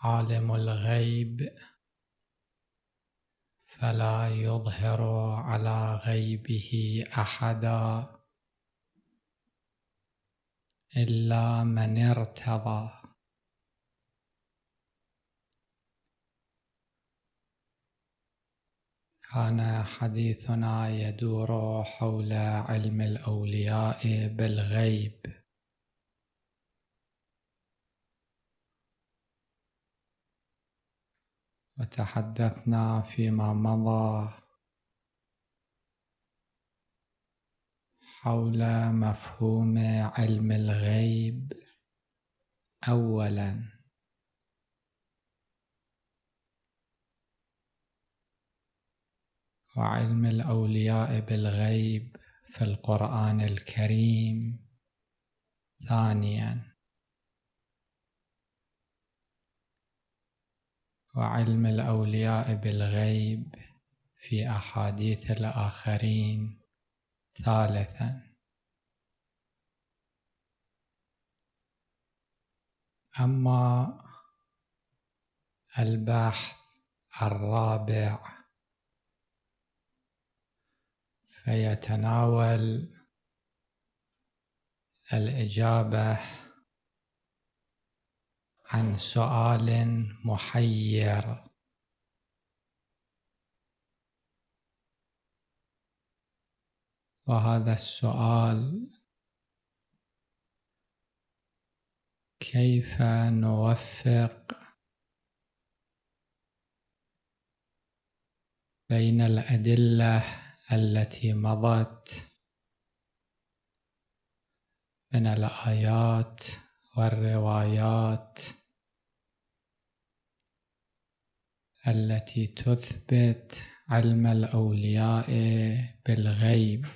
عالم الغيب فلا يظهر على غيبه احدا الا من ارتضى كان حديثنا يدور حول علم الاولياء بالغيب وتحدثنا فيما مضى حول مفهوم علم الغيب اولا وعلم الاولياء بالغيب في القران الكريم ثانيا وعلم الأولياء بالغيب في أحاديث الآخرين ثالثا أما البحث الرابع فيتناول الإجابة عن سؤال محير وهذا السؤال كيف نوفق بين الأدلة التي مضت من الآيات والروايات التي تثبت علم الأولياء بالغيب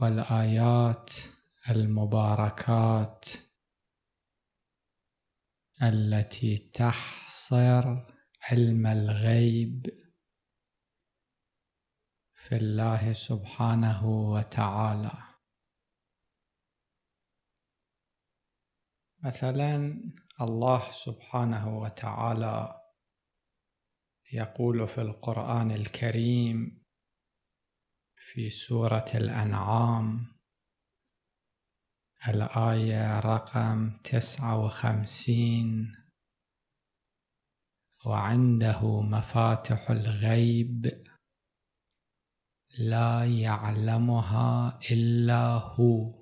والآيات المباركات التي تحصر علم الغيب في الله سبحانه وتعالى مثلا الله سبحانه وتعالى يقول في القرآن الكريم في سورة الأنعام الآية رقم تسعة وخمسين وعنده مفاتح الغيب لا يعلمها إلا هو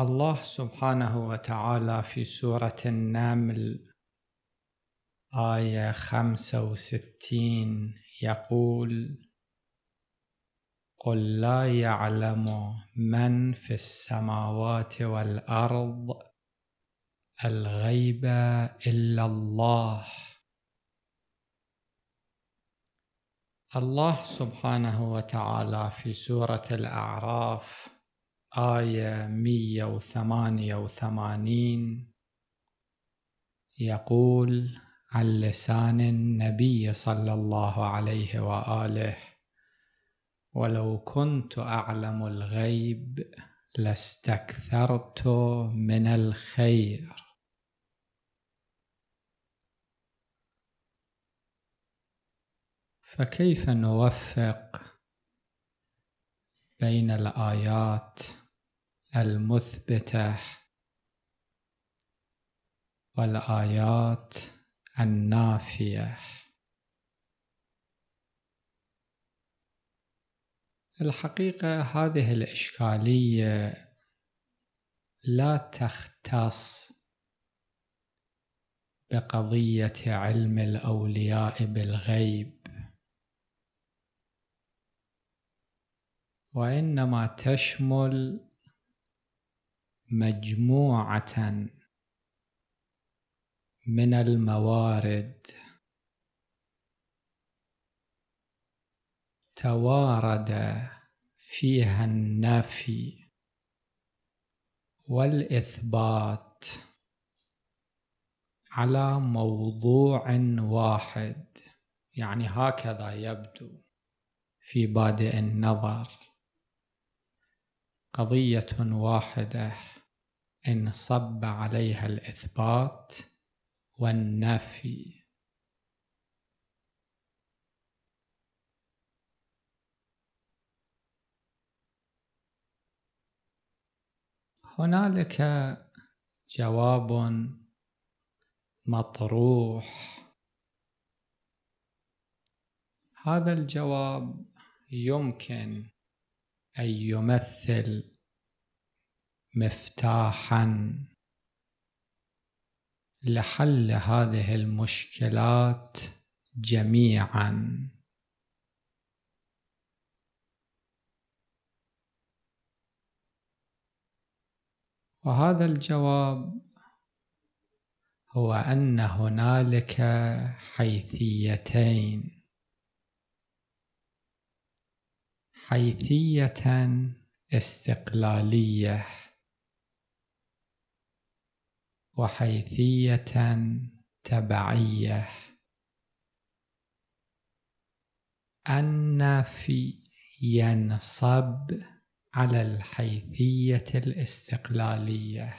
الله سبحانه وتعالى في سورة النمل آية خمسة وستين يقول قل لا يعلم من في السماوات والأرض الغيب إلا الله الله سبحانه وتعالى في سورة الأعراف آية 188 يقول عن لسان النبي صلى الله عليه وآله ولو كنت أعلم الغيب لاستكثرت من الخير فكيف نوفق بين الآيات المثبتة والآيات النافية الحقيقة هذه الإشكالية لا تختص بقضية علم الأولياء بالغيب وإنما تشمل مجموعة من الموارد توارد فيها النفي والإثبات على موضوع واحد يعني هكذا يبدو في بادئ النظر قضية واحدة انصب عليها الإثبات والنفي هنالك جواب مطروح هذا الجواب يمكن أن يمثل مفتاحا لحل هذه المشكلات جميعا وهذا الجواب هو ان هنالك حيثيتين حيثية استقلالية وحيثية تبعية النفي ينصب على الحيثية الاستقلالية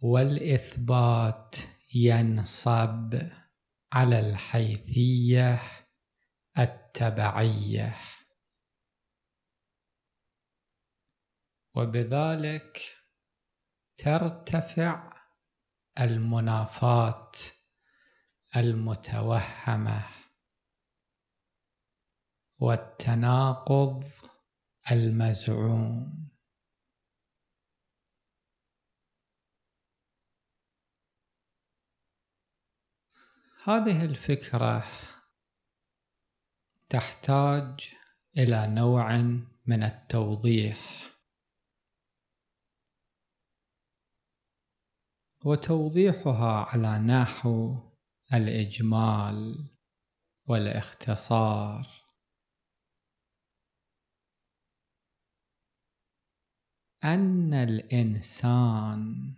والإثبات ينصب على الحيثية التبعية وبذلك ترتفع المنافاة المتوهمة والتناقض المزعوم هذه الفكره تحتاج إلى نوع من التوضيح وتوضيحها على نحو الإجمال والاختصار أن الإنسان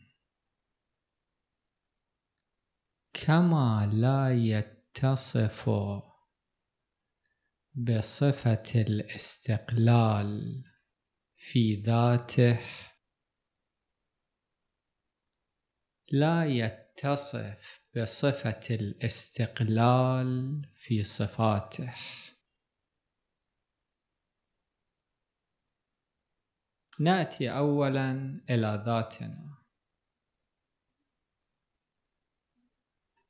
كما لا يتصف بصفة الاستقلال في ذاته لا يتصف بصفة الاستقلال في صفاته نأتي أولا إلى ذاتنا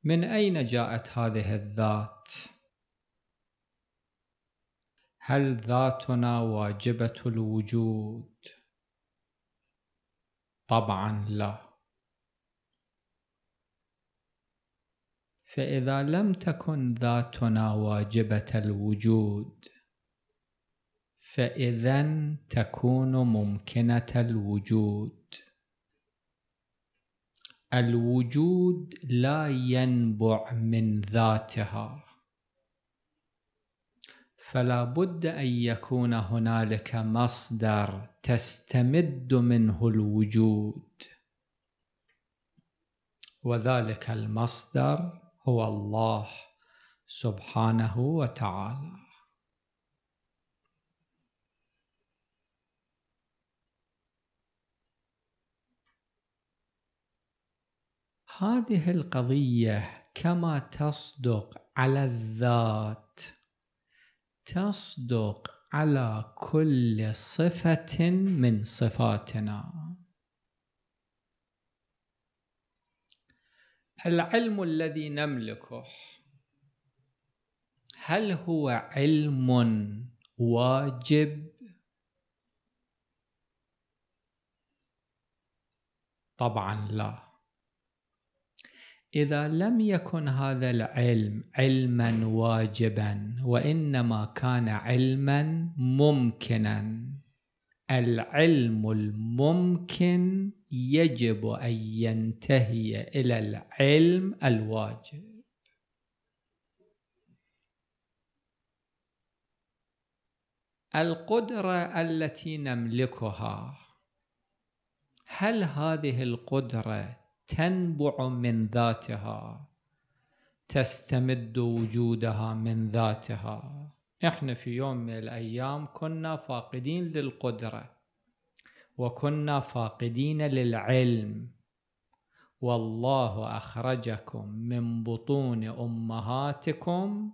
من أين جاءت هذه الذات؟ هل ذاتنا واجبة الوجود؟ طبعا لا فإذا لم تكن ذاتنا واجبة الوجود فإذا تكون ممكنة الوجود الوجود لا ينبع من ذاتها فلا بد ان يكون هنالك مصدر تستمد منه الوجود وذلك المصدر هو الله سبحانه وتعالى هذه القضيه كما تصدق على الذات تصدق على كل صفة من صفاتنا العلم الذي نملكه هل هو علم واجب طبعا لا إذا لم يكن هذا العلم علما واجبا وإنما كان علما ممكنا العلم الممكن يجب أن ينتهي إلى العلم الواجب القدرة التي نملكها هل هذه القدرة تنبع من ذاتها تستمد وجودها من ذاتها احنا في يوم من الايام كنا فاقدين للقدره وكنا فاقدين للعلم والله اخرجكم من بطون امهاتكم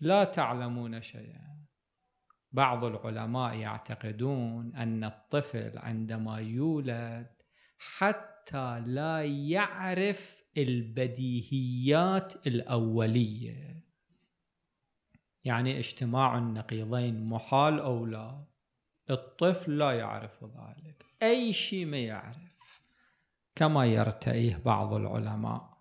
لا تعلمون شيئا بعض العلماء يعتقدون ان الطفل عندما يولد حتى حتى لا يعرف البديهيات الأولية يعني اجتماع النقيضين محال أو لا الطفل لا يعرف ذلك أي شيء ما يعرف كما يرتئيه بعض العلماء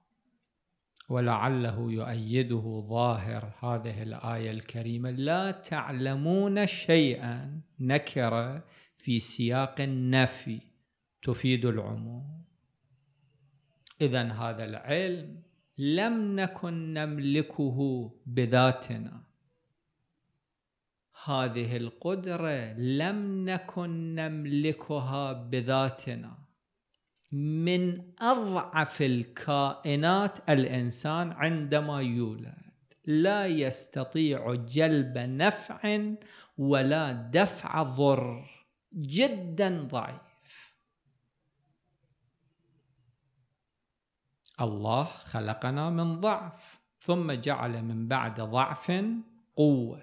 ولعله يؤيده ظاهر هذه الآية الكريمة لا تعلمون شيئا نكرة في سياق النفي تفيد العموم إذا هذا العلم لم نكن نملكه بذاتنا هذه القدرة لم نكن نملكها بذاتنا من أضعف الكائنات الإنسان عندما يولد لا يستطيع جلب نفع ولا دفع ضر جدا ضعيف الله خلقنا من ضعف ثم جعل من بعد ضعف قوه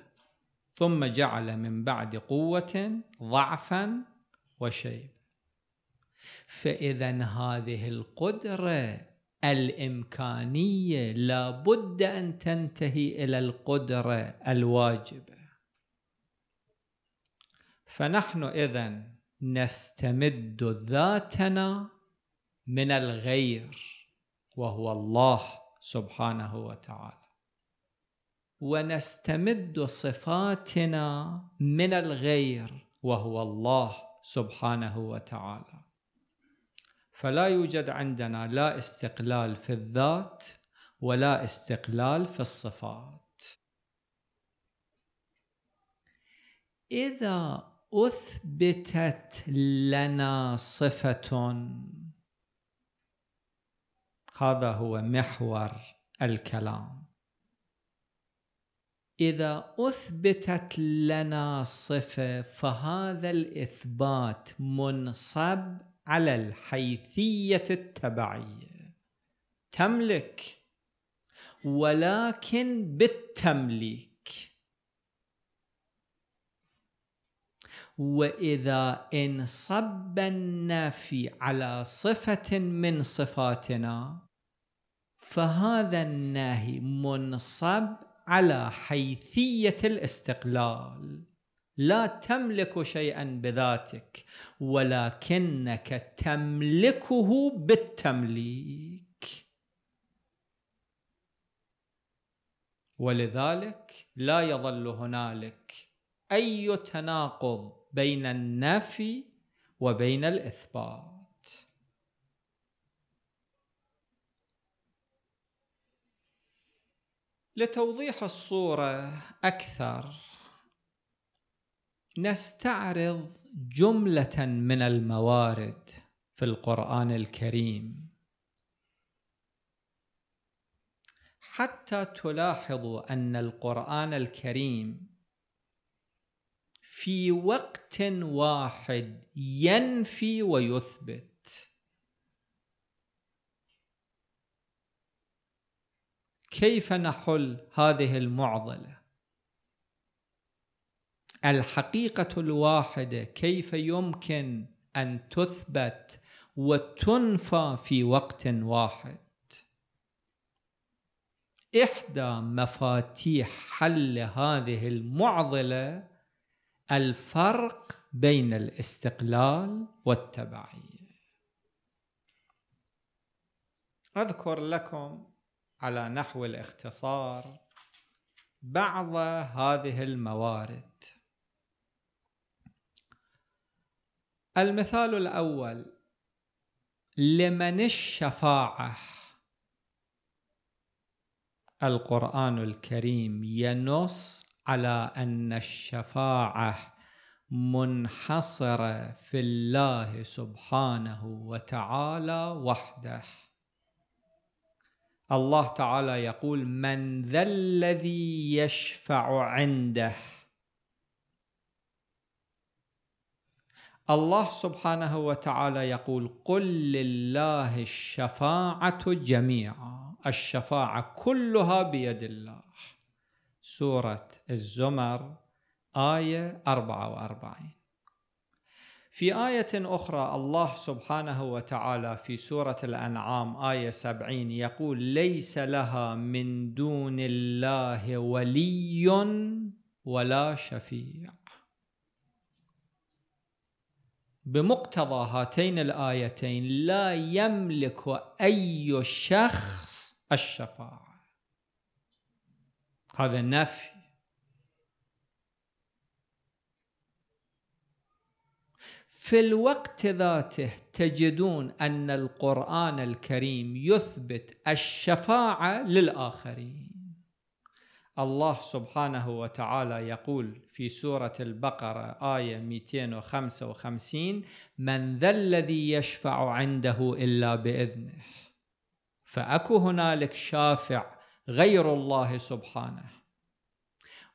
ثم جعل من بعد قوه ضعفا وشيب فاذا هذه القدره الامكانيه لابد ان تنتهي الى القدره الواجبه فنحن اذا نستمد ذاتنا من الغير وهو الله سبحانه وتعالى ونستمد صفاتنا من الغير وهو الله سبحانه وتعالى فلا يوجد عندنا لا استقلال في الذات ولا استقلال في الصفات اذا اثبتت لنا صفه هذا هو محور الكلام اذا اثبتت لنا صفه فهذا الاثبات منصب على الحيثيه التبعيه تملك ولكن بالتمليك واذا انصب النفي على صفه من صفاتنا فهذا النهي منصب على حيثية الاستقلال لا تملك شيئا بذاتك ولكنك تملكه بالتمليك ولذلك لا يظل هنالك أي تناقض بين النفي وبين الإثبات لتوضيح الصورة أكثر نستعرض جملة من الموارد في القرآن الكريم حتى تلاحظوا أن القرآن الكريم في وقت واحد ينفي ويثبت كيف نحل هذه المعضله الحقيقه الواحده كيف يمكن ان تثبت وتنفى في وقت واحد احدى مفاتيح حل هذه المعضله الفرق بين الاستقلال والتبعيه اذكر لكم على نحو الاختصار بعض هذه الموارد المثال الأول لمن الشفاعة القرآن الكريم ينص على أن الشفاعة منحصرة في الله سبحانه وتعالى وحده الله تعالى يقول من ذا الذي يشفع عنده الله سبحانه وتعالى يقول قل لله الشفاعة جميعا الشفاعة كلها بيد الله سورة الزمر آية 44 في آية أخرى الله سبحانه وتعالى في سورة الأنعام آية سبعين يقول ليس لها من دون الله ولي ولا شفيع بمقتضى هاتين الآيتين لا يملك أي شخص الشفاعة هذا نفي في الوقت ذاته تجدون أن القرآن الكريم يثبت الشفاعة للآخرين الله سبحانه وتعالى يقول في سورة البقرة آية 255 من ذا الذي يشفع عنده إلا بإذنه فأكو هنالك شافع غير الله سبحانه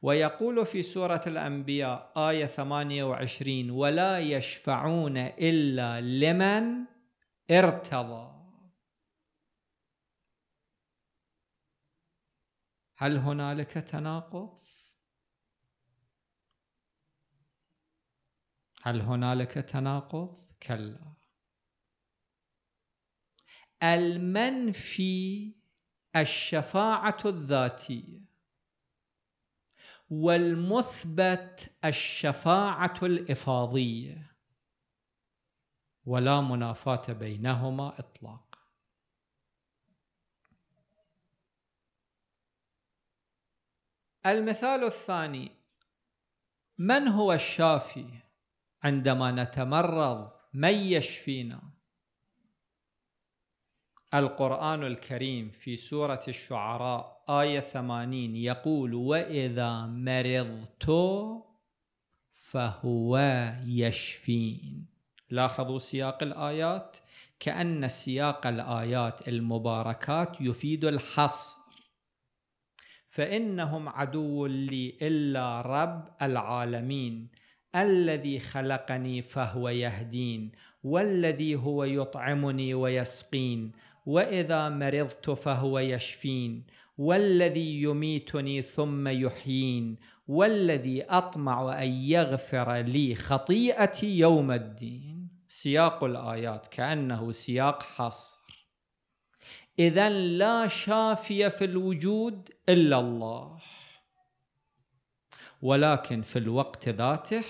ويقول في سورة الأنبياء آية 28 ولا يشفعون إلا لمن ارتضى هل هنالك تناقض؟ هل هنالك تناقض؟ كلا المنفي الشفاعة الذاتية والمثبت الشفاعة الإفاضية ولا منافاة بينهما إطلاقا المثال الثاني من هو الشافي عندما نتمرض من يشفينا القرآن الكريم في سورة الشعراء آية 80 يقول وإذا مرضت فهو يشفين لاحظوا سياق الآيات كأن سياق الآيات المباركات يفيد الحصر فإنهم عدو لي إلا رب العالمين الذي خلقني فهو يهدين والذي هو يطعمني ويسقين وإذا مرضت فهو يشفين والذي يميتني ثم يحيين والذي أطمع أن يغفر لي خطيئتي يوم الدين سياق الآيات كأنه سياق حصر إذا لا شافي في الوجود إلا الله ولكن في الوقت ذاته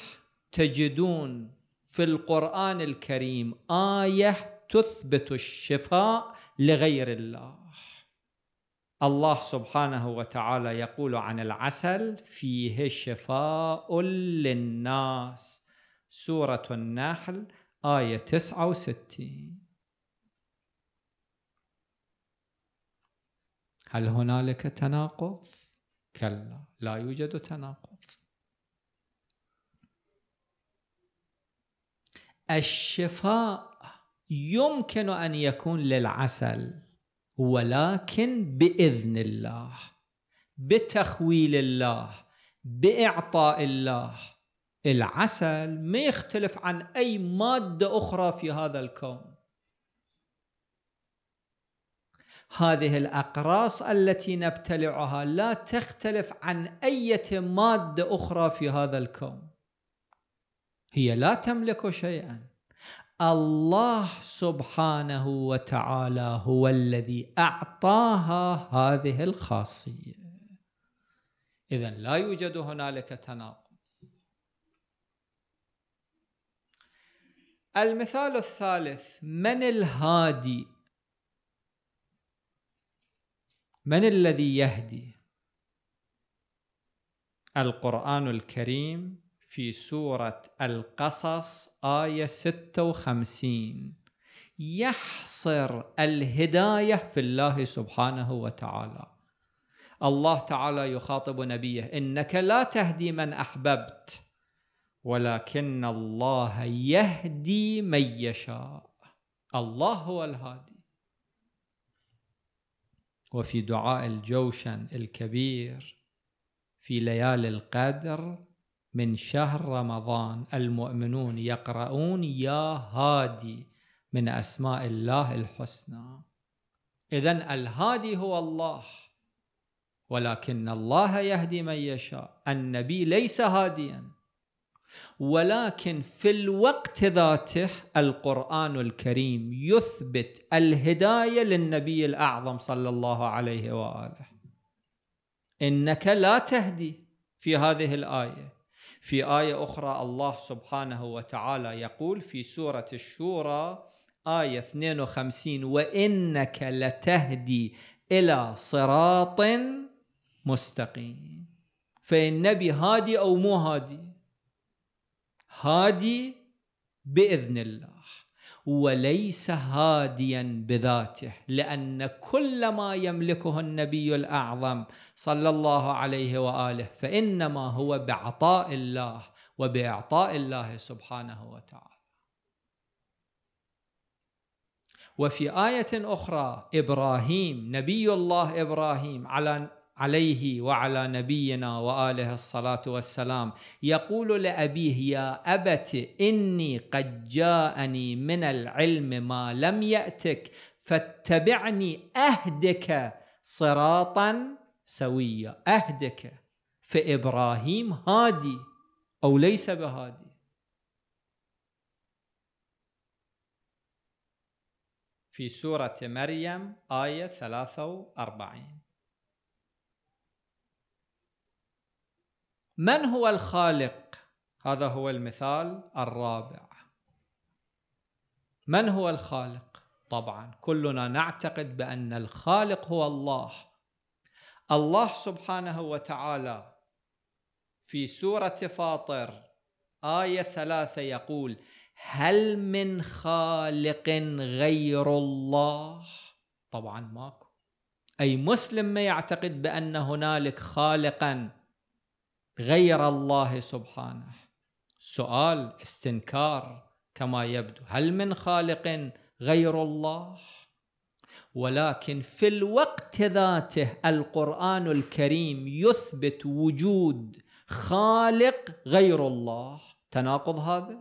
تجدون في القرآن الكريم آية تثبت الشفاء لغير الله الله سبحانه وتعالى يقول عن العسل فيه شفاء للناس سورة النحل آية 69 هل هنالك تناقض؟ كلا لا يوجد تناقض الشفاء يمكن أن يكون للعسل ولكن باذن الله بتخويل الله باعطاء الله العسل ما يختلف عن اي ماده اخرى في هذا الكون هذه الاقراص التي نبتلعها لا تختلف عن اي ماده اخرى في هذا الكون هي لا تملك شيئا الله سبحانه وتعالى هو الذي أعطاها هذه الخاصية إذا لا يوجد هنالك تناقض المثال الثالث من الهادي من الذي يهدي القرآن الكريم في سورة القصص آية 56 يحصر الهداية في الله سبحانه وتعالى الله تعالى يخاطب نبيه إنك لا تهدي من أحببت ولكن الله يهدي من يشاء الله هو الهادي وفي دعاء الجوشن الكبير في ليالي القدر من شهر رمضان المؤمنون يقرؤون يا هادي من أسماء الله الحسنى إذا الهادي هو الله ولكن الله يهدي من يشاء النبي ليس هاديا ولكن في الوقت ذاته القرآن الكريم يثبت الهداية للنبي الأعظم صلى الله عليه وآله إنك لا تهدي في هذه الآية في آية أخرى الله سبحانه وتعالى يقول في سورة الشورى آية 52 وإنك لتهدي إلى صراط مستقيم فالنبي هادي أو مو هادي هادي بإذن الله وليس هاديا بذاته لأن كل ما يملكه النبي الأعظم صلى الله عليه وآله فإنما هو بعطاء الله وبإعطاء الله سبحانه وتعالى وفي آية أخرى إبراهيم نبي الله إبراهيم على عليه وعلى نبينا وآله الصلاة والسلام يقول لأبيه يا أبت إني قد جاءني من العلم ما لم يأتك فاتبعني أهدك صراطا سويا أهدك فإبراهيم هادي أو ليس بهادي في سورة مريم آية 43 من هو الخالق هذا هو المثال الرابع من هو الخالق طبعا كلنا نعتقد بان الخالق هو الله الله سبحانه وتعالى في سوره فاطر ايه ثلاثه يقول هل من خالق غير الله طبعا ماكو اي مسلم ما يعتقد بان هنالك خالقا غير الله سبحانه سؤال استنكار كما يبدو هل من خالق غير الله ولكن في الوقت ذاته القرآن الكريم يثبت وجود خالق غير الله تناقض هذا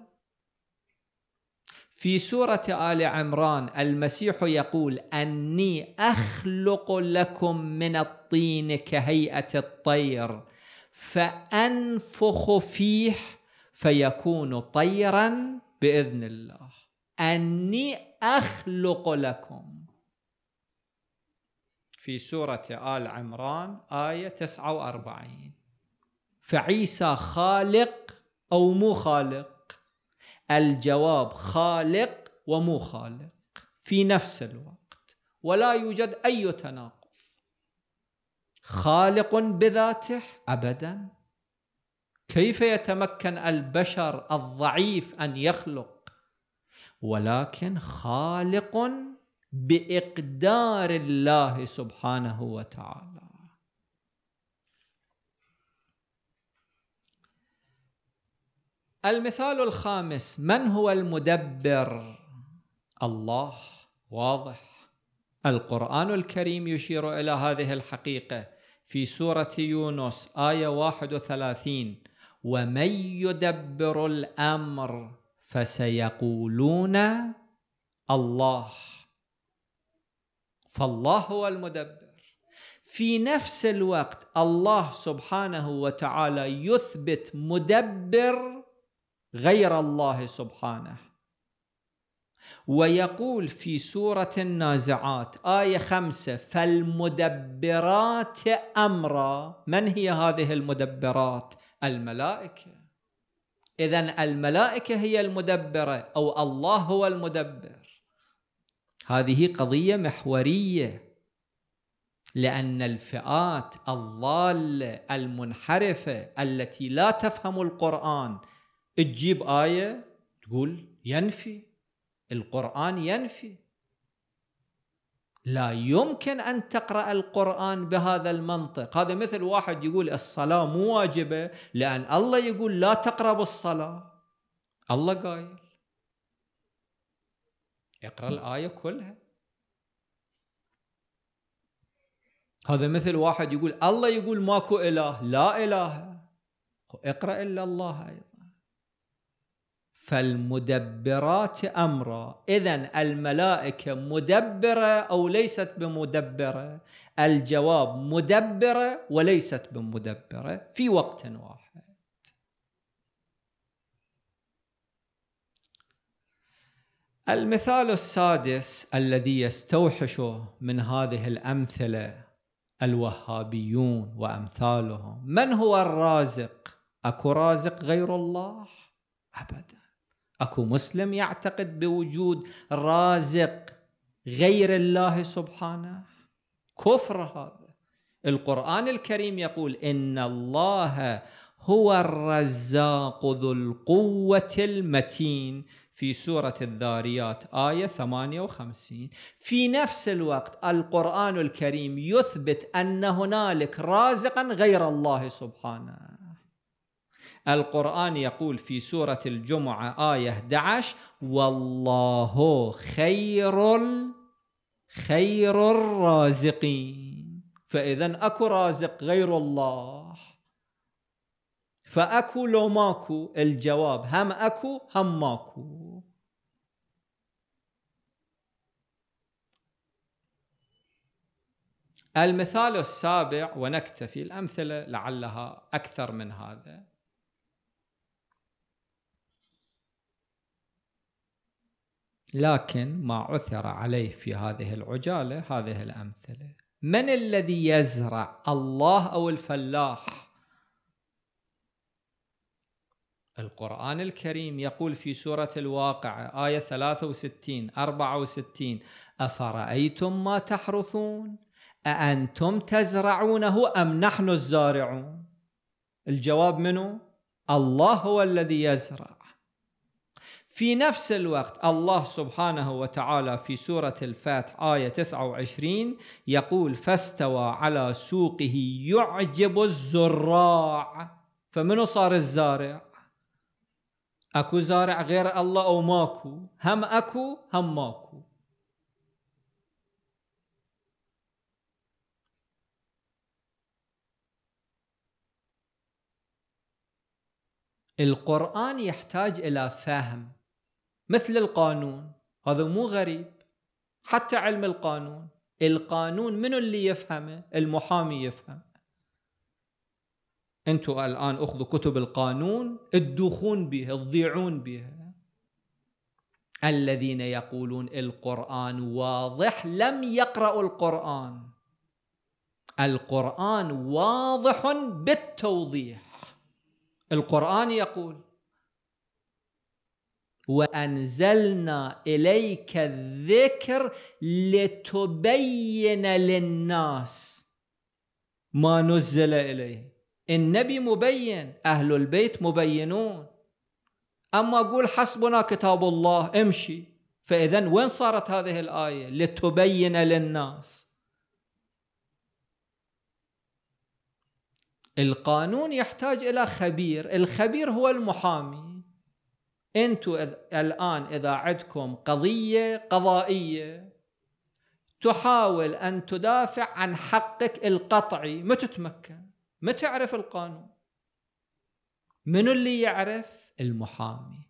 في سورة آل عمران المسيح يقول أني أخلق لكم من الطين كهيئة الطير فأنفخ فيه فيكون طيرا بإذن الله أني أخلق لكم في سورة آل عمران آية 49 فعيسى خالق أو مو خالق الجواب خالق ومو خالق في نفس الوقت ولا يوجد أي تناقض خالق بذاته ابدا كيف يتمكن البشر الضعيف ان يخلق ولكن خالق باقدار الله سبحانه وتعالى المثال الخامس من هو المدبر الله واضح القرآن الكريم يشير إلى هذه الحقيقة في سورة يونس آية 31 ومن يدبر الأمر فسيقولون الله فالله هو المدبر في نفس الوقت الله سبحانه وتعالى يثبت مدبر غير الله سبحانه ويقول في سورة النازعات آية خمسة فالمدبرات أمرا من هي هذه المدبرات؟ الملائكة إذا الملائكة هي المدبرة أو الله هو المدبر هذه قضية محورية لأن الفئات الضالة المنحرفة التي لا تفهم القرآن تجيب آية تقول ينفي القرآن ينفي لا يمكن أن تقرأ القرآن بهذا المنطق هذا مثل واحد يقول الصلاة مو واجبة لأن الله يقول لا تقرب الصلاة الله قايل اقرأ الآية كلها هذا مثل واحد يقول الله يقول ماكو إله لا إله اقرأ إلا الله أيضا فالمدبرات امرا اذا الملائكه مدبره او ليست بمدبره الجواب مدبره وليست بمدبره في وقت واحد المثال السادس الذي يستوحشه من هذه الامثله الوهابيون وامثالهم من هو الرازق اكو رازق غير الله ابدا اكو مسلم يعتقد بوجود رازق غير الله سبحانه كفر هذا القران الكريم يقول ان الله هو الرزاق ذو القوه المتين في سورة الذاريات آية 58 في نفس الوقت القرآن الكريم يثبت أن هنالك رازقا غير الله سبحانه القرآن يقول في سورة الجمعة آية 11 والله خير خير الرازقين فإذا أكو رازق غير الله فأكو لو ماكو الجواب هم أكو هم ماكو المثال السابع ونكتفي الأمثلة لعلها أكثر من هذا لكن ما عثر عليه في هذه العجالة هذه الأمثلة من الذي يزرع الله أو الفلاح القرآن الكريم يقول في سورة الواقعة آية 63 64 أفرأيتم ما تحرثون أأنتم تزرعونه أم نحن الزارعون الجواب منه الله هو الذي يزرع في نفس الوقت الله سبحانه وتعالى في سورة الفاتح آية 29 يقول فاستوى على سوقه يعجب الزراع فمنو صار الزارع اكو زارع غير الله او ماكو هم اكو هم ماكو القرآن يحتاج إلى فهم مثل القانون هذا مو غريب حتى علم القانون القانون منو اللي يفهمه المحامي يفهم انتم الان اخذوا كتب القانون تدوخون بها تضيعون بها الذين يقولون القران واضح لم يقرأوا القران القران واضح بالتوضيح القران يقول وأنزلنا إليك الذكر لتبين للناس ما نزل إليه النبي مبين أهل البيت مبينون أما أقول حسبنا كتاب الله امشي فإذا وين صارت هذه الآية لتبين للناس القانون يحتاج إلى خبير الخبير هو المحامي انتم الان اذا عندكم قضيه قضائيه تحاول ان تدافع عن حقك القطعي ما تتمكن ما تعرف القانون من اللي يعرف المحامي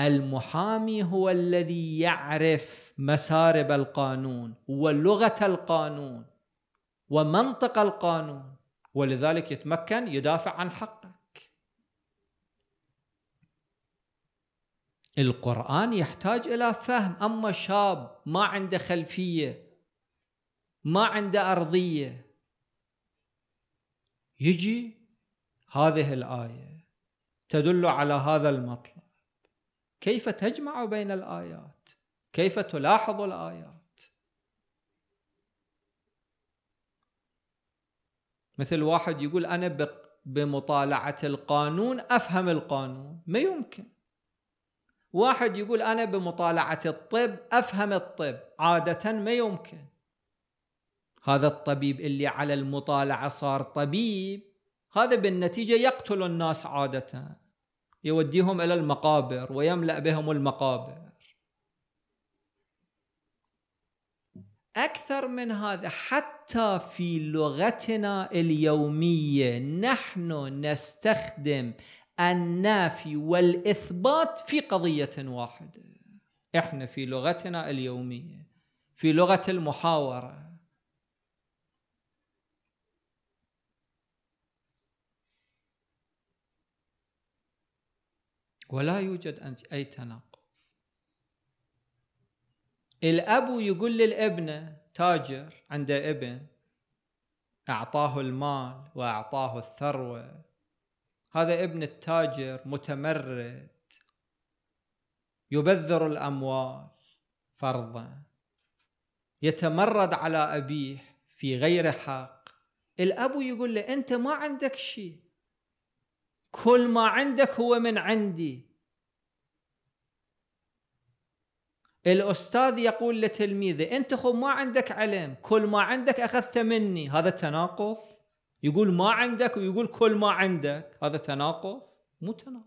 المحامي هو الذي يعرف مسارب القانون ولغه القانون ومنطق القانون ولذلك يتمكن يدافع عن حقه القرآن يحتاج إلى فهم أما شاب ما عنده خلفية ما عنده أرضية يجي هذه الآية تدل على هذا المطلب كيف تجمع بين الآيات كيف تلاحظ الآيات مثل واحد يقول أنا بمطالعة القانون أفهم القانون ما يمكن واحد يقول أنا بمطالعة الطب أفهم الطب عادة ما يمكن هذا الطبيب اللي على المطالعة صار طبيب هذا بالنتيجة يقتل الناس عادة يوديهم إلى المقابر ويملأ بهم المقابر أكثر من هذا حتى في لغتنا اليومية نحن نستخدم النافي والإثبات في قضية واحدة إحنا في لغتنا اليومية في لغة المحاورة ولا يوجد أي تناقض الأب يقول للابنة تاجر عنده ابن أعطاه المال وأعطاه الثروة هذا ابن التاجر متمرد يبذر الأموال فرضا يتمرد على أبيه في غير حق الأب يقول له أنت ما عندك شيء كل ما عندك هو من عندي الأستاذ يقول لتلميذه أنت خب ما عندك علم كل ما عندك أخذته مني هذا تناقض يقول ما عندك ويقول كل ما عندك هذا تناقض مو تناقض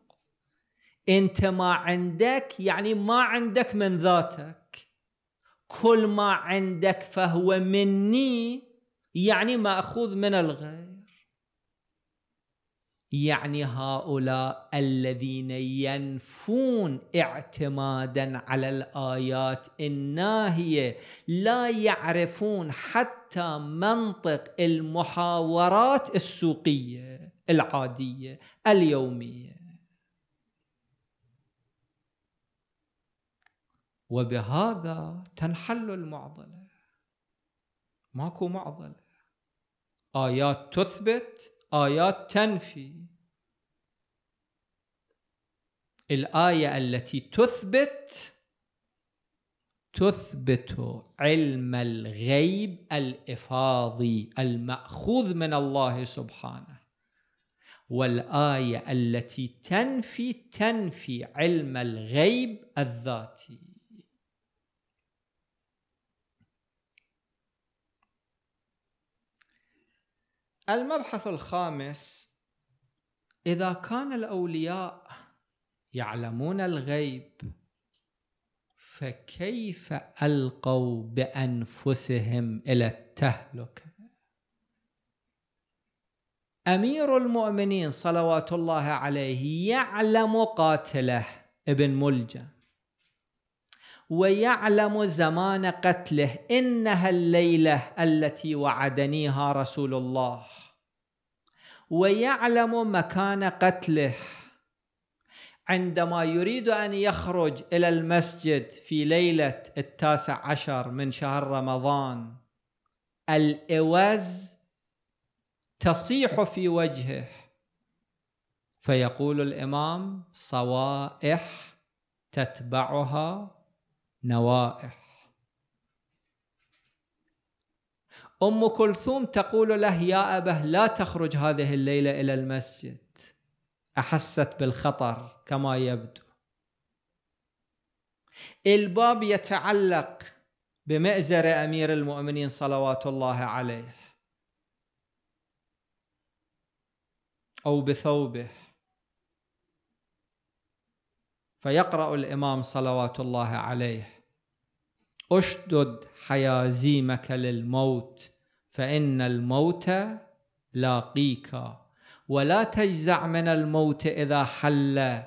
انت ما عندك يعني ما عندك من ذاتك كل ما عندك فهو مني يعني ماخوذ من الغير يعني هؤلاء الذين ينفون اعتمادا على الايات الناهيه لا يعرفون حتى منطق المحاورات السوقيه العاديه اليوميه وبهذا تنحل المعضله ماكو معضله ايات تثبت آيات تنفي الآية التي تثبت تثبت علم الغيب الإفاضي المأخوذ من الله سبحانه والآية التي تنفي تنفي علم الغيب الذاتي المبحث الخامس اذا كان الاولياء يعلمون الغيب فكيف القوا بانفسهم الى التهلكه امير المؤمنين صلوات الله عليه يعلم قاتله ابن ملجم ويعلم زمان قتله انها الليله التي وعدنيها رسول الله ويعلم مكان قتله عندما يريد أن يخرج إلى المسجد في ليلة التاسع عشر من شهر رمضان الإوز تصيح في وجهه فيقول الإمام صوائح تتبعها نوائح أم كلثوم تقول له يا أبه لا تخرج هذه الليلة إلى المسجد أحست بالخطر كما يبدو الباب يتعلق بمئزر أمير المؤمنين صلوات الله عليه أو بثوبه فيقرأ الإمام صلوات الله عليه اشدد حيازيمك للموت فإن الموت لاقيك ولا تجزع من الموت إذا حل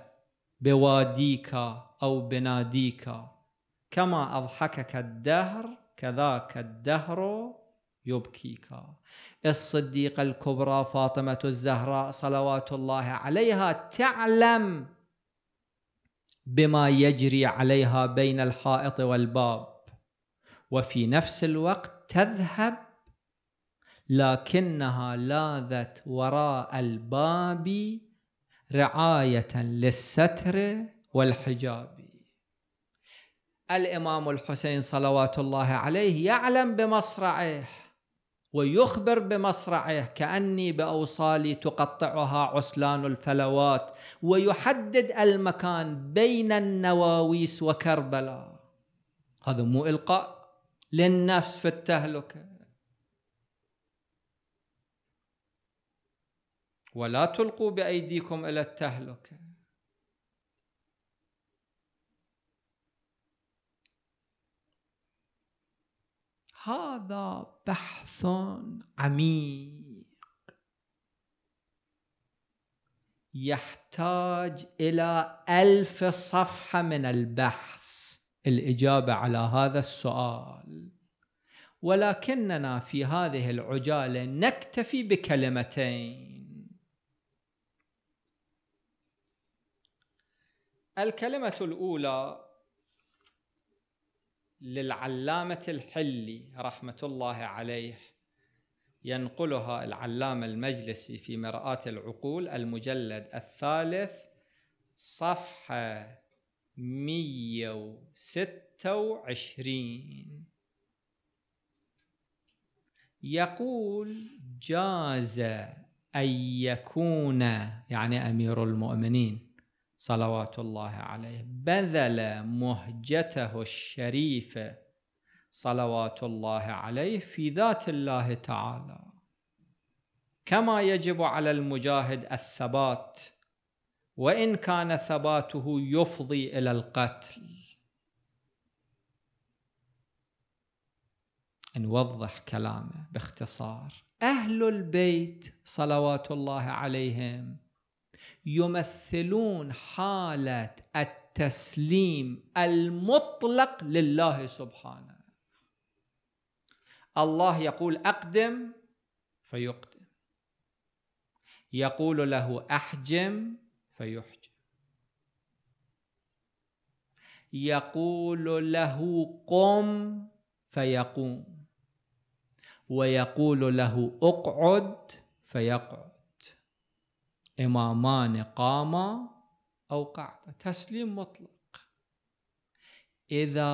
بواديك أو بناديك كما أضحكك الدهر كذاك الدهر يبكيك الصديقة الكبرى فاطمة الزهراء صلوات الله عليها تعلم بما يجري عليها بين الحائط والباب وفي نفس الوقت تذهب لكنها لاذت وراء الباب رعاية للستر والحجاب الإمام الحسين صلوات الله عليه يعلم بمصرعه ويخبر بمصرعه كأني بأوصالي تقطعها عسلان الفلوات ويحدد المكان بين النواويس وكربلاء هذا مو إلقاء للنفس في التهلكة ولا تلقوا بأيديكم إلى التهلكة هذا بحث عميق يحتاج إلى ألف صفحة من البحث الاجابه على هذا السؤال ولكننا في هذه العجاله نكتفي بكلمتين الكلمه الاولى للعلامه الحلي رحمه الله عليه ينقلها العلامه المجلسي في مراه العقول المجلد الثالث صفحه مية وستة وعشرين يقول جاز أن يكون يعني أمير المؤمنين صلوات الله عليه بذل مهجته الشريفة صلوات الله عليه في ذات الله تعالى كما يجب على المجاهد الثبات وان كان ثباته يفضي الى القتل نوضح كلامه باختصار اهل البيت صلوات الله عليهم يمثلون حاله التسليم المطلق لله سبحانه الله يقول اقدم فيقدم يقول له احجم فيحجب يقول له قم فيقوم ويقول له اقعد فيقعد إمامان قاما أو قعد تسليم مطلق إذا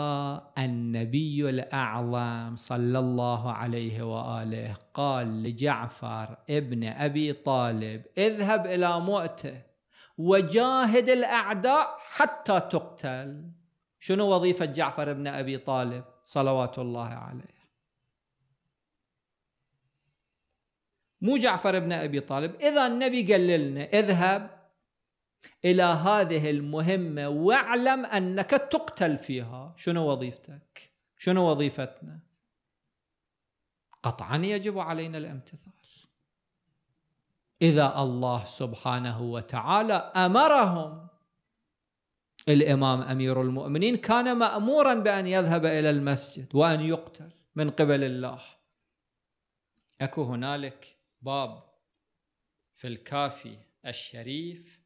النبي الأعظم صلى الله عليه وآله قال لجعفر ابن أبي طالب اذهب إلى مؤته وجاهد الأعداء حتى تقتل شنو وظيفة جعفر بن أبي طالب صلوات الله عليه مو جعفر بن أبي طالب إذا النبي قال لنا اذهب إلى هذه المهمة واعلم أنك تقتل فيها شنو وظيفتك شنو وظيفتنا قطعا يجب علينا الامتثال إذا الله سبحانه وتعالى أمرهم الإمام أمير المؤمنين كان مأمورا بأن يذهب إلى المسجد وأن يقتل من قبل الله أكو هنالك باب في الكافي الشريف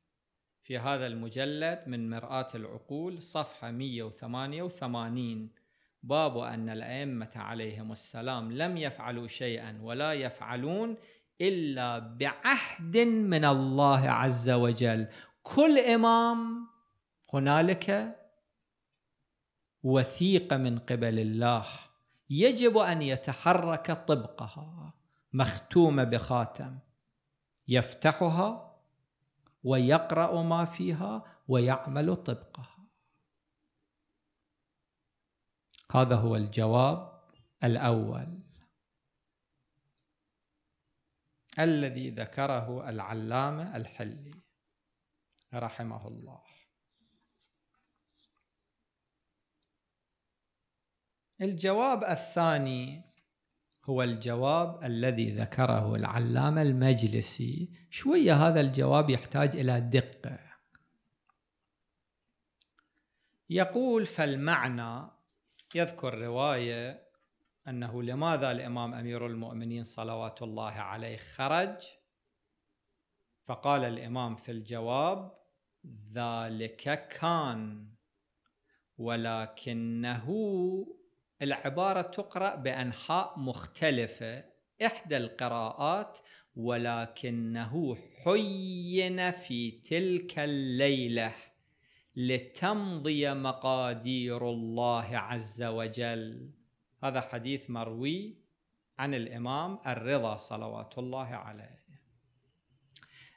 في هذا المجلد من مرآة العقول صفحة 188 باب أن الأئمة عليهم السلام لم يفعلوا شيئا ولا يفعلون إلا بعهد من الله عز وجل كل إمام هنالك وثيقة من قبل الله يجب أن يتحرك طبقها مختومة بخاتم يفتحها ويقرأ ما فيها ويعمل طبقها هذا هو الجواب الأول الذي ذكره العلامة الحلي رحمه الله الجواب الثاني هو الجواب الذي ذكره العلامة المجلسي شوية هذا الجواب يحتاج إلى دقة يقول فالمعنى يذكر رواية أنه لماذا الإمام أمير المؤمنين صلوات الله عليه خرج فقال الإمام في الجواب ذلك كان ولكنه العبارة تقرأ بأنحاء مختلفة إحدى القراءات ولكنه حين في تلك الليله لتمضي مقادير الله عز وجل هذا حديث مروي عن الإمام الرضا صلوات الله عليه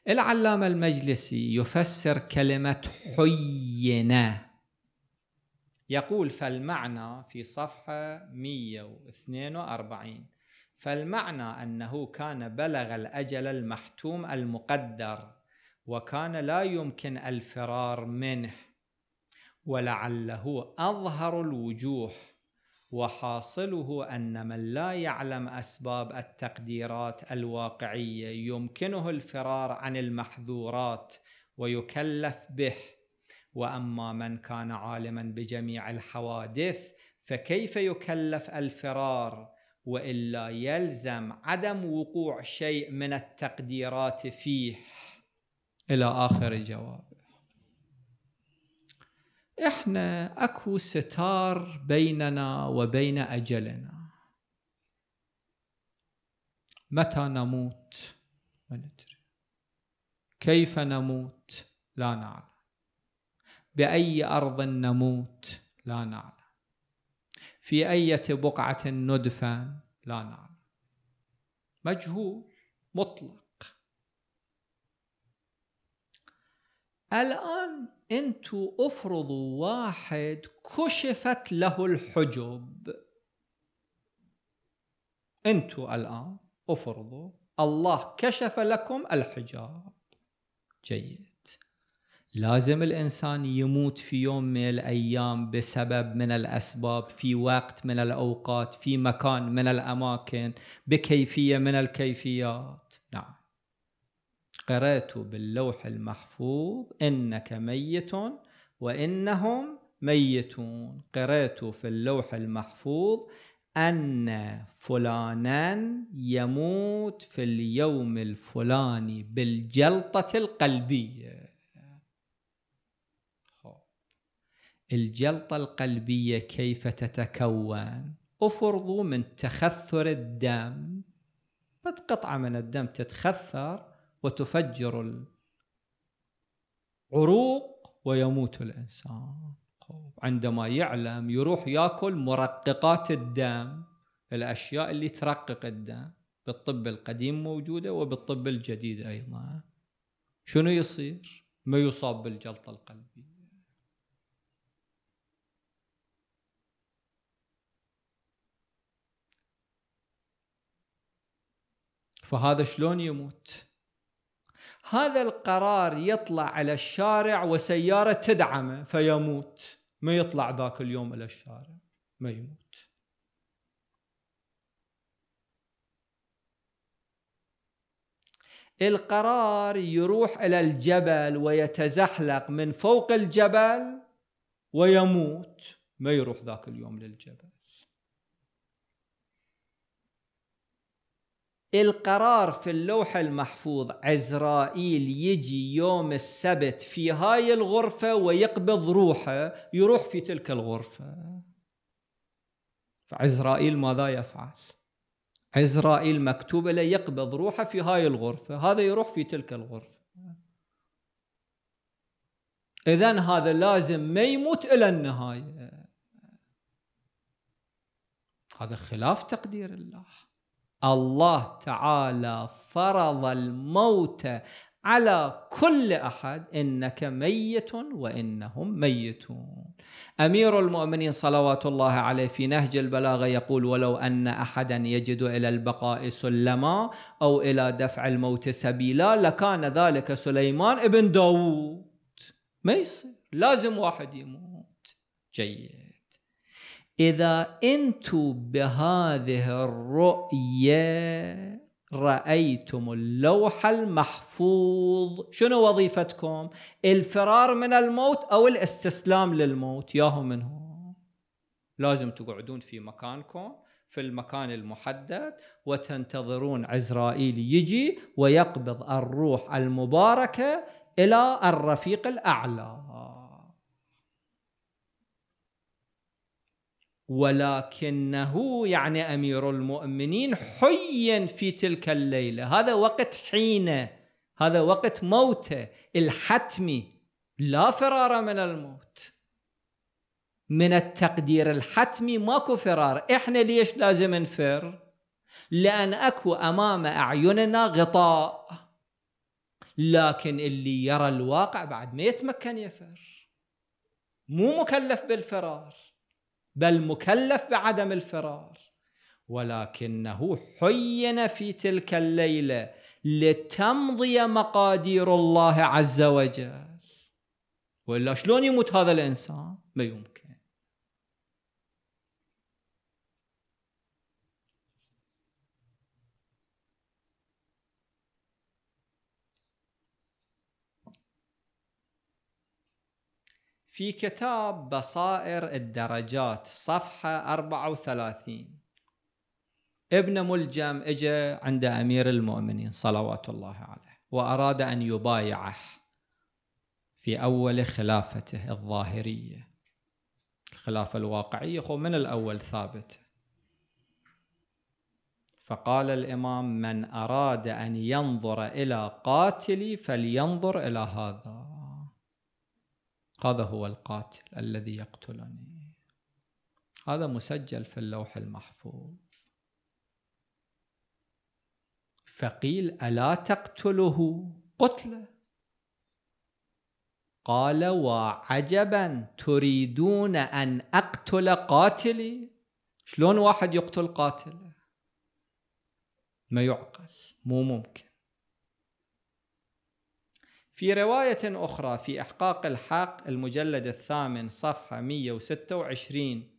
العلامة المجلسي يفسر كلمة حينا يقول فالمعنى في صفحة 142 فالمعنى أنه كان بلغ الأجل المحتوم المقدر وكان لا يمكن الفرار منه ولعله أظهر الوجوه وحاصله أن من لا يعلم أسباب التقديرات الواقعية يمكنه الفرار عن المحظورات ويكلف به وأما من كان عالما بجميع الحوادث فكيف يكلف الفرار وإلا يلزم عدم وقوع شيء من التقديرات فيه إلى آخر الجواب احنا اكو ستار بيننا وبين اجلنا متى نموت ما ندري كيف نموت لا نعلم باي ارض نموت لا نعلم في اية بقعة ندفن لا نعلم مجهول مطلق الآن انتوا افرضوا واحد كشفت له الحجب انتوا الان افرضوا الله كشف لكم الحجاب جيد لازم الانسان يموت في يوم من الايام بسبب من الاسباب في وقت من الاوقات في مكان من الاماكن بكيفيه من الكيفيات قرأت باللوح المحفوظ إنك ميت وإنهم ميتون قرأت في اللوح المحفوظ أن فلانا يموت في اليوم الفلاني بالجلطة القلبية الجلطة القلبية كيف تتكون أفرضوا من تخثر الدم قطعة من الدم تتخثر وتفجر العروق ويموت الإنسان عندما يعلم يروح ياكل مرققات الدم الأشياء اللي ترقق الدم بالطب القديم موجودة وبالطب الجديد أيضا شنو يصير؟ ما يصاب بالجلطة القلبية فهذا شلون يموت؟ هذا القرار يطلع على الشارع وسيارة تدعمه فيموت ما يطلع ذاك اليوم إلى الشارع ما يموت القرار يروح إلى الجبل ويتزحلق من فوق الجبل ويموت ما يروح ذاك اليوم للجبل القرار في اللوح المحفوظ عزرائيل يجي يوم السبت في هاي الغرفة ويقبض روحه يروح في تلك الغرفة فعزرائيل ماذا يفعل عزرائيل مكتوب له يقبض روحه في هاي الغرفة هذا يروح في تلك الغرفة إذا هذا لازم ما يموت إلى النهاية هذا خلاف تقدير الله الله تعالى فرض الموت على كل احد انك ميت وانهم ميتون. امير المؤمنين صلوات الله عليه في نهج البلاغه يقول ولو ان احدا يجد الى البقاء سلما او الى دفع الموت سبيلا لكان ذلك سليمان ابن داوود. ما يصير لازم واحد يموت. جيد. إذا أنتم بهذه الرؤية رأيتم اللوح المحفوظ شنو وظيفتكم الفرار من الموت أو الاستسلام للموت ياهو منه لازم تقعدون في مكانكم في المكان المحدد وتنتظرون عزرائيل يجي ويقبض الروح المباركة إلى الرفيق الأعلى ولكنه يعني امير المؤمنين حي في تلك الليله هذا وقت حينه هذا وقت موته الحتمي لا فرار من الموت من التقدير الحتمي ماكو فرار احنا ليش لازم نفر لان اكو امام اعيننا غطاء لكن اللي يرى الواقع بعد ما يتمكن يفر مو مكلف بالفرار بل مكلف بعدم الفرار ولكنه حين في تلك الليله لتمضي مقادير الله عز وجل والا شلون يموت هذا الانسان ما يموت في كتاب بصائر الدرجات صفحة 34 ابن ملجم اجى عند أمير المؤمنين صلوات الله عليه وأراد أن يبايعه في أول خلافته الظاهرية الخلافة الواقعية هو من الأول ثابت فقال الإمام من أراد أن ينظر إلى قاتلي فلينظر إلى هذا هذا هو القاتل الذي يقتلني هذا مسجل في اللوح المحفوظ فقيل ألا تقتله قتله قال وعجبا تريدون أن أقتل قاتلي شلون واحد يقتل قاتله ما يعقل مو ممكن في رواية أخرى في إحقاق الحق المجلد الثامن صفحة 126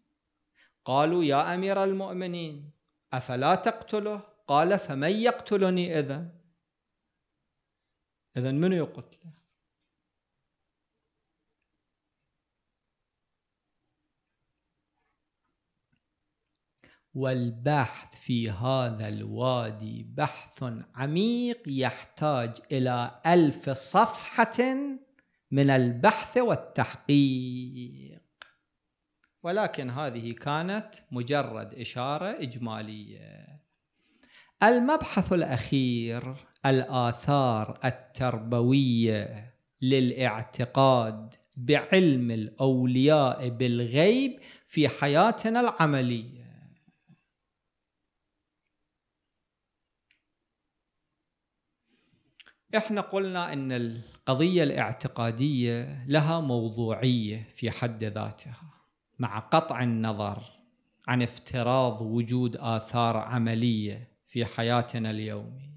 قالوا يا أمير المؤمنين أفلا تقتله؟ قال فمن يقتلني إذا؟ إذا من يقتله؟ والبحث في هذا الوادي بحث عميق يحتاج إلى ألف صفحة من البحث والتحقيق ولكن هذه كانت مجرد إشارة إجمالية المبحث الأخير الآثار التربوية للاعتقاد بعلم الأولياء بالغيب في حياتنا العملية احنا قلنا ان القضيه الاعتقاديه لها موضوعيه في حد ذاتها مع قطع النظر عن افتراض وجود اثار عمليه في حياتنا اليوميه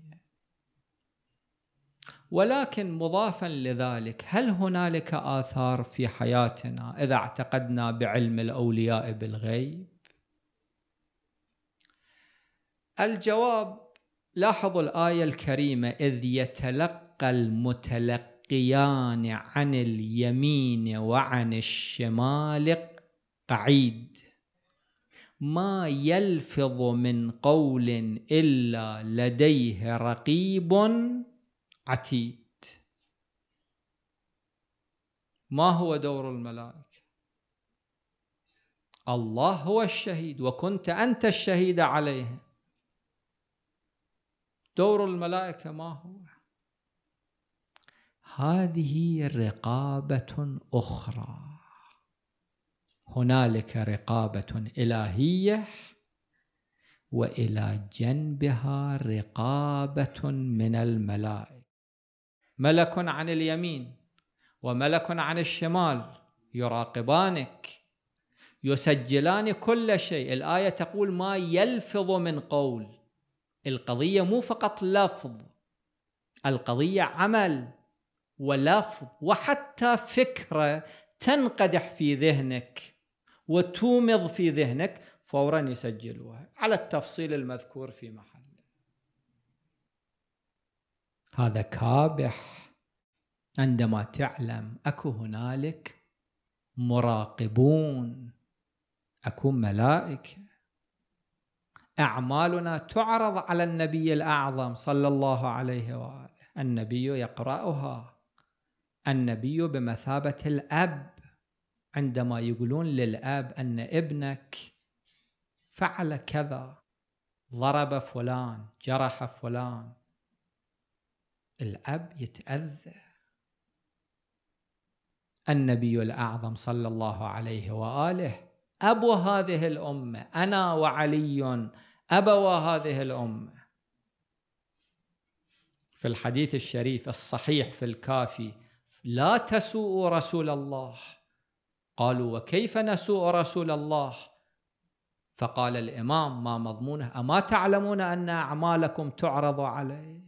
ولكن مضافا لذلك هل هنالك آثار في حياتنا إذا اعتقدنا بعلم الأولياء بالغيب؟ الجواب لاحظوا الآية الكريمة إذ يتلقى المتلقيان عن اليمين وعن الشمال قعيد ما يلفظ من قول إلا لديه رقيب عتيد ما هو دور الملائكة الله هو الشهيد وكنت أنت الشهيد عليهم دور الملائكة ما هو هذه رقابة أخرى هنالك رقابة إلهية وإلى جنبها رقابة من الملائكة ملك عن اليمين وملك عن الشمال يراقبانك يسجلان كل شيء الآية تقول ما يلفظ من قول القضية مو فقط لفظ القضية عمل ولفظ وحتى فكرة تنقدح في ذهنك وتومض في ذهنك فورا يسجلوها على التفصيل المذكور في محل هذا كابح عندما تعلم اكو هنالك مراقبون اكو ملائكه أعمالنا تعرض على النبي الأعظم صلى الله عليه وآله النبي يقرأها النبي بمثابة الأب عندما يقولون للأب أن ابنك فعل كذا ضرب فلان جرح فلان الأب يتأذى النبي الأعظم صلى الله عليه وآله أبو هذه الأمة أنا وعلي أبوا هذه الأمة في الحديث الشريف الصحيح في الكافي لا تسوء رسول الله قالوا وكيف نسوء رسول الله فقال الإمام ما مضمونه أما تعلمون أن أعمالكم تعرض عليه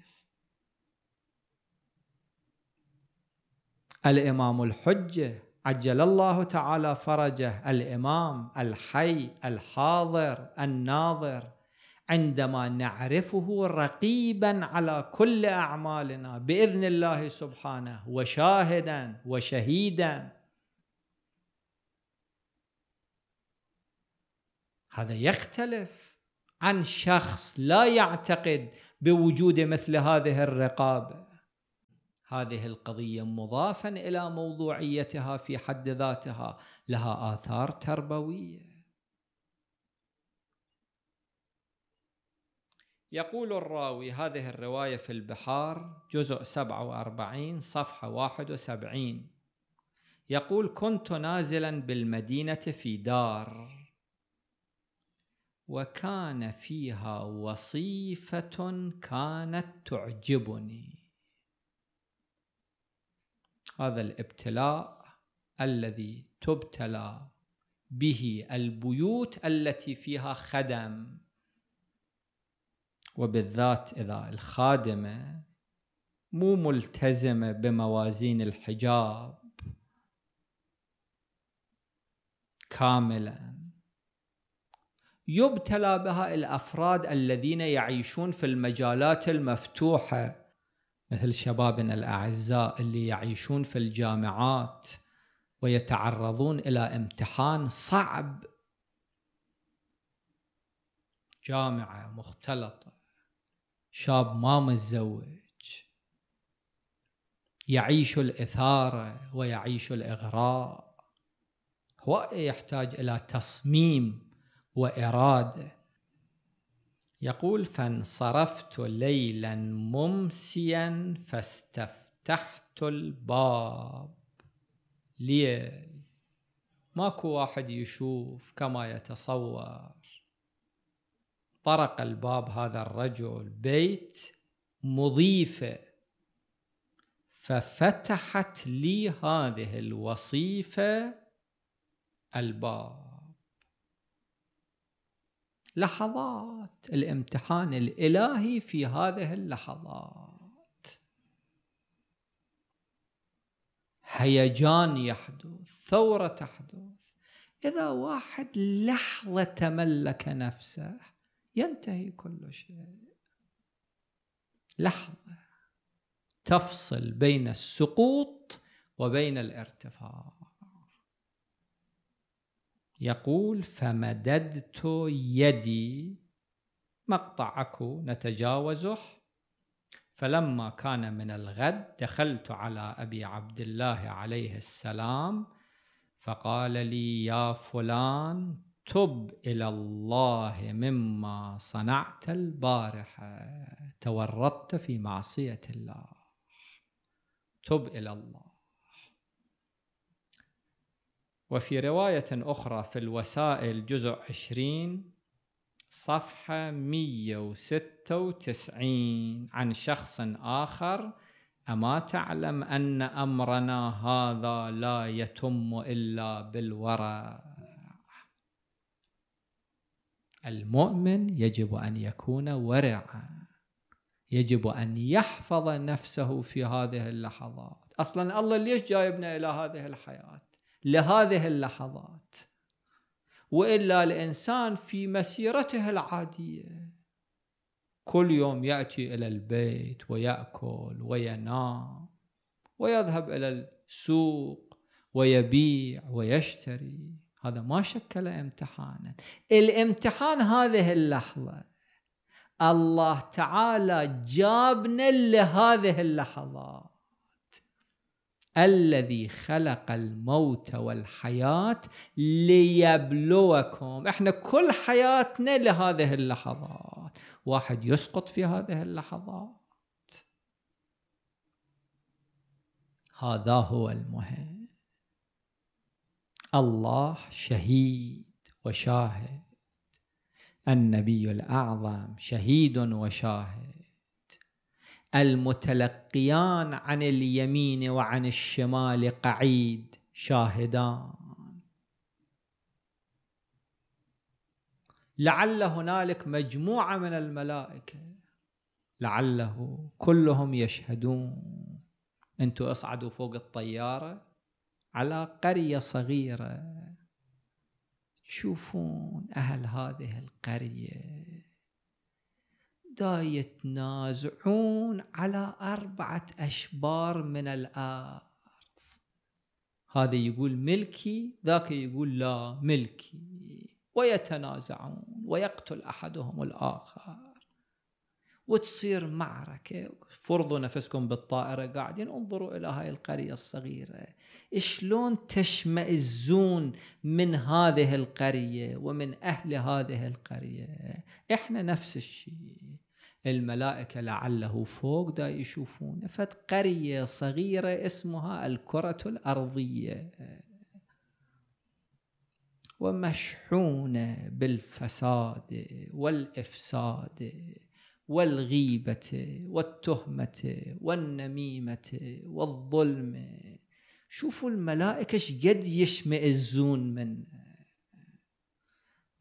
الإمام الحجة عجل الله تعالى فرجه الإمام الحي الحاضر الناظر عندما نعرفه رقيبا على كل اعمالنا باذن الله سبحانه وشاهدا وشهيدا هذا يختلف عن شخص لا يعتقد بوجود مثل هذه الرقابه هذه القضيه مضافا الى موضوعيتها في حد ذاتها لها اثار تربويه يقول الراوي هذه الرواية في البحار جزء 47 صفحة 71 يقول كنت نازلا بالمدينة في دار وكان فيها وصيفة كانت تعجبني هذا الابتلاء الذي تبتلى به البيوت التي فيها خدم وبالذات إذا الخادمة مو ملتزمة بموازين الحجاب كاملا يبتلى بها الافراد الذين يعيشون في المجالات المفتوحه مثل شبابنا الاعزاء اللي يعيشون في الجامعات ويتعرضون الى امتحان صعب جامعه مختلطه شاب ما متزوج يعيش الإثارة ويعيش الإغراء هو يحتاج إلى تصميم وإرادة يقول فانصرفت ليلا ممسيا فاستفتحت الباب ليل ماكو واحد يشوف كما يتصور طرق الباب هذا الرجل بيت مضيفة ففتحت لي هذه الوصيفة الباب لحظات الامتحان الإلهي في هذه اللحظات هيجان يحدث ثورة تحدث إذا واحد لحظة تملك نفسه ينتهي كل شيء لحظه تفصل بين السقوط وبين الارتفاع يقول فمددت يدي مقطعك نتجاوزه فلما كان من الغد دخلت على ابي عبد الله عليه السلام فقال لي يا فلان تب إلى الله مما صنعت البارحة تورطت في معصية الله تب إلى الله وفي رواية أخرى في الوسائل جزء 20 صفحة 196 عن شخص آخر أما تعلم أن أمرنا هذا لا يتم إلا بالورع المؤمن يجب أن يكون ورعا يجب أن يحفظ نفسه في هذه اللحظات أصلا الله ليش جايبنا إلى هذه الحياة لهذه اللحظات وإلا الإنسان في مسيرته العادية كل يوم يأتي إلى البيت ويأكل وينام ويذهب إلى السوق ويبيع ويشتري هذا ما شكل امتحانا الامتحان هذه اللحظة الله تعالى جابنا لهذه اللحظات الذي خلق الموت والحياة ليبلوكم احنا كل حياتنا لهذه اللحظات واحد يسقط في هذه اللحظات هذا هو المهم الله شهيد وشاهد النبي الأعظم شهيد وشاهد المتلقيان عن اليمين وعن الشمال قعيد شاهدان لعل هنالك مجموعة من الملائكة لعله كلهم يشهدون أنتوا اصعدوا فوق الطيارة على قرية صغيرة تشوفون أهل هذه القرية دا يتنازعون على أربعة أشبار من الأرض هذا يقول ملكي ذاك يقول لا ملكي ويتنازعون ويقتل أحدهم الآخر وتصير معركة فرضوا نفسكم بالطائرة قاعدين انظروا إلى هاي القرية الصغيرة شلون تشمئزون من هذه القرية ومن أهل هذه القرية إحنا نفس الشيء الملائكة لعله فوق دا يشوفون فت قرية صغيرة اسمها الكرة الأرضية ومشحونة بالفساد والإفساد والغيبة والتهمة والنميمة والظلم شوفوا الملائكة قد يشمئزون من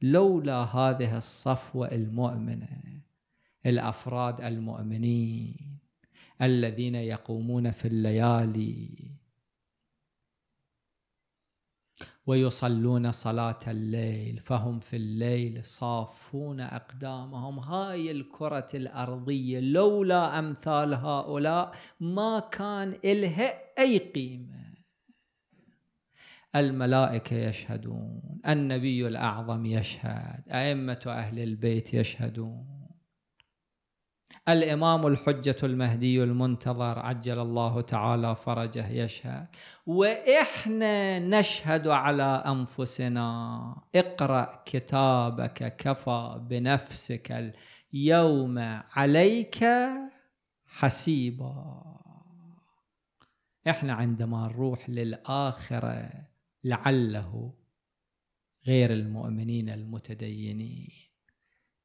لولا هذه الصفوة المؤمنة الأفراد المؤمنين الذين يقومون في الليالي ويصلون صلاة الليل فهم في الليل صافون أقدامهم هاي الكرة الأرضية لولا أمثال هؤلاء ما كان إلها أي قيمة الملائكة يشهدون النبي الأعظم يشهد أئمة أهل البيت يشهدون الإمام الحجة المهدي المنتظر عجل الله تعالى فرجه يشهد وإحنا نشهد على أنفسنا اقرأ كتابك كفى بنفسك اليوم عليك حسيبا احنا عندما نروح للآخرة لعله غير المؤمنين المتدينين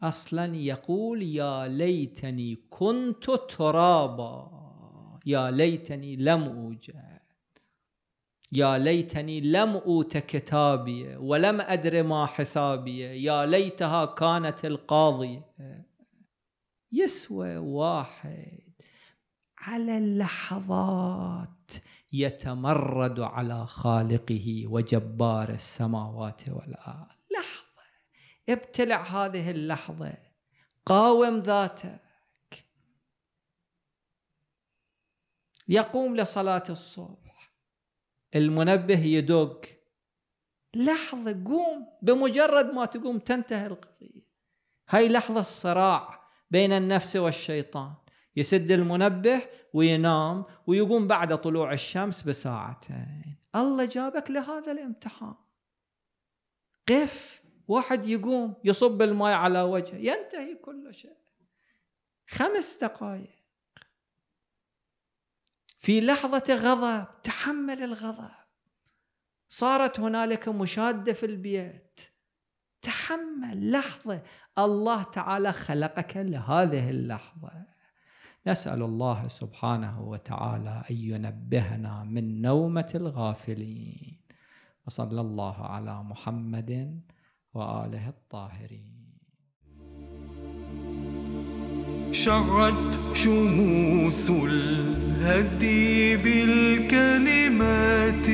أصلا يقول يا ليتني كنت ترابا يا ليتني لم أوجد يا ليتني لم أوت كتابي ولم أدر ما حسابي يا ليتها كانت القاضية يسوى واحد على اللحظات يتمرد على خالقه وجبار السماوات والارض ابتلع هذه اللحظة قاوم ذاتك يقوم لصلاة الصبح المنبه يدق لحظة قوم بمجرد ما تقوم تنتهي القضية هاي لحظة الصراع بين النفس والشيطان يسد المنبه وينام ويقوم بعد طلوع الشمس بساعتين الله جابك لهذا الامتحان قف واحد يقوم يصب الماء على وجهه ينتهي كل شيء خمس دقائق في لحظة غضب تحمل الغضب صارت هنالك مشادة في البيت تحمل لحظة الله تعالى خلقك لهذه اللحظة نسأل الله سبحانه وتعالى أن ينبهنا من نومة الغافلين وصلى الله على محمد وآله الطاهرين شعت شموس الهدي بالكلمات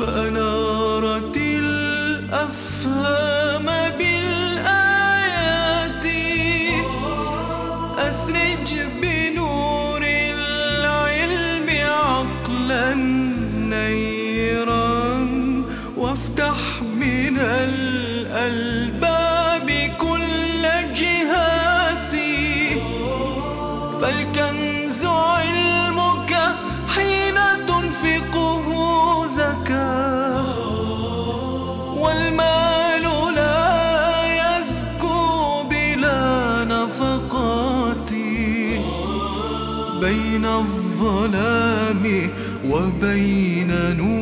فأنارت الأفهام الظلام وبين نور